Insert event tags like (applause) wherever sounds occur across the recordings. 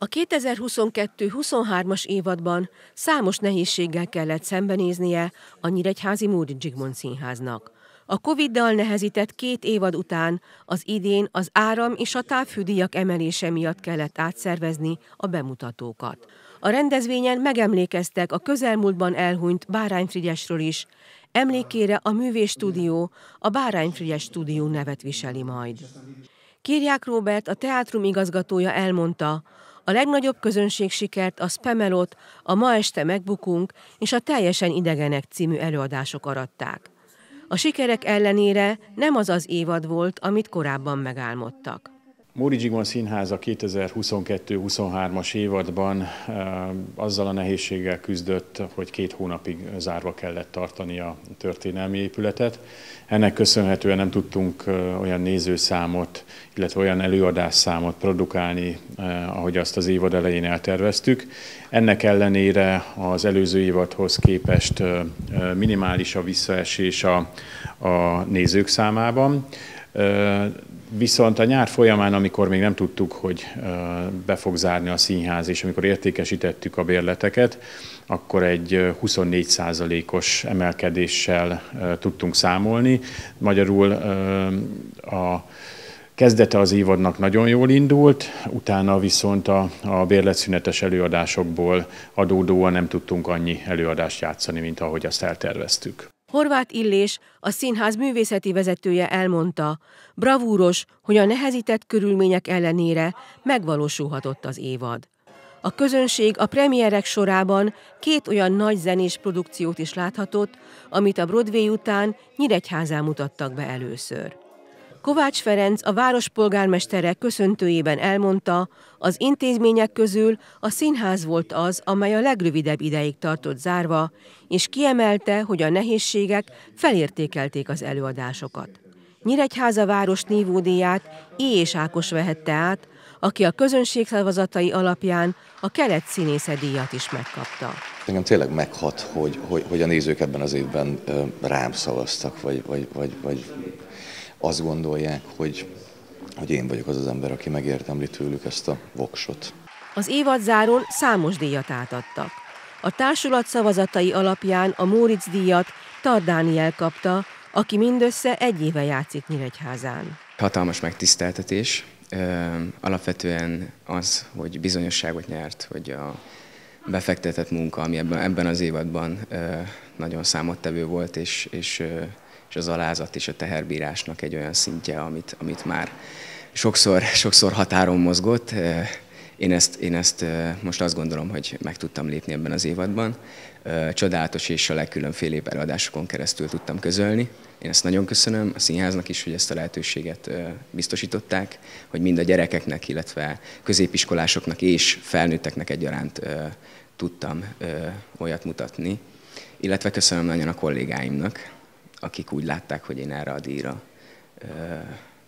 A 2022-23-as évadban számos nehézséggel kellett szembenéznie a Nyíregyházi Móri Zsigmond Színháznak. A Covid-dal nehezített két évad után az idén az áram és a távhűdíjak emelése miatt kellett átszervezni a bemutatókat. A rendezvényen megemlékeztek a közelmúltban elhunyt Bárány Frigyesről is. Emlékére a Művés Stúdió, a Bárány Frigyes Stúdió nevet viseli majd. Kirják Róbert, a teátrum igazgatója elmondta, a legnagyobb közönség sikert a Spamelot, a Ma este megbukunk és a Teljesen idegenek című előadások aratták. A sikerek ellenére nem az az évad volt, amit korábban megálmodtak. Móri Zsigmond Színháza 2022-23-as évadban eh, azzal a nehézséggel küzdött, hogy két hónapig zárva kellett tartani a történelmi épületet. Ennek köszönhetően nem tudtunk eh, olyan nézőszámot, illetve olyan előadásszámot produkálni, eh, ahogy azt az évad elején elterveztük. Ennek ellenére az előző évadhoz képest minimális a visszaesés a, a nézők számában Viszont a nyár folyamán, amikor még nem tudtuk, hogy be fog zárni a színház, és amikor értékesítettük a bérleteket, akkor egy 24%-os emelkedéssel tudtunk számolni. Magyarul a Kezdete az évadnak nagyon jól indult, utána viszont a, a bérletszünetes előadásokból adódóan nem tudtunk annyi előadást játszani, mint ahogy azt elterveztük. Horváth Illés, a színház művészeti vezetője elmondta, bravúros, hogy a nehezített körülmények ellenére megvalósulhatott az évad. A közönség a premierek sorában két olyan nagy zenés produkciót is láthatott, amit a Broadway után Nyíregyházán mutattak be először. Kovács Ferenc a város polgármestere köszöntőjében elmondta, az intézmények közül a színház volt az, amely a legrövidebb ideig tartott zárva, és kiemelte, hogy a nehézségek felértékelték az előadásokat. Nyíregyháza város névódíját I. és Ákos vehette át, aki a közönség szavazatai alapján a kelet színésze díjat is megkapta. Engem tényleg meghat, hogy, hogy, hogy a nézők ebben az évben rám szavaztak, vagy, vagy, vagy, vagy azt gondolják, hogy, hogy én vagyok az az ember, aki megérdemli tőlük ezt a voksot. Az évad záról számos díjat átadtak. A társulat szavazatai alapján a Móricz díjat Tardáni elkapta, aki mindössze egy éve játszik Nyíregyházán. Hatalmas megtiszteltetés. Alapvetően az, hogy bizonyosságot nyert, hogy a befektetett munka, ami ebben, ebben az évadban nagyon számottevő volt, és, és és az alázat és a teherbírásnak egy olyan szintje, amit, amit már sokszor, (laughs) sokszor határon mozgott. Én ezt, én ezt most azt gondolom, hogy meg tudtam lépni ebben az évadban. Csodálatos és a legkülönfélébb előadásokon keresztül tudtam közölni. Én ezt nagyon köszönöm a színháznak is, hogy ezt a lehetőséget biztosították, hogy mind a gyerekeknek, illetve középiskolásoknak és felnőtteknek egyaránt tudtam olyat mutatni. Illetve köszönöm nagyon a kollégáimnak, akik úgy látták, hogy én erre a díjra ö,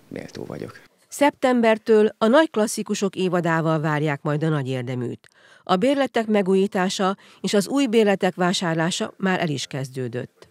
méltó vagyok. Szeptembertől a nagy klasszikusok évadával várják majd a nagy érdeműt. A bérletek megújítása és az új bérletek vásárlása már el is kezdődött.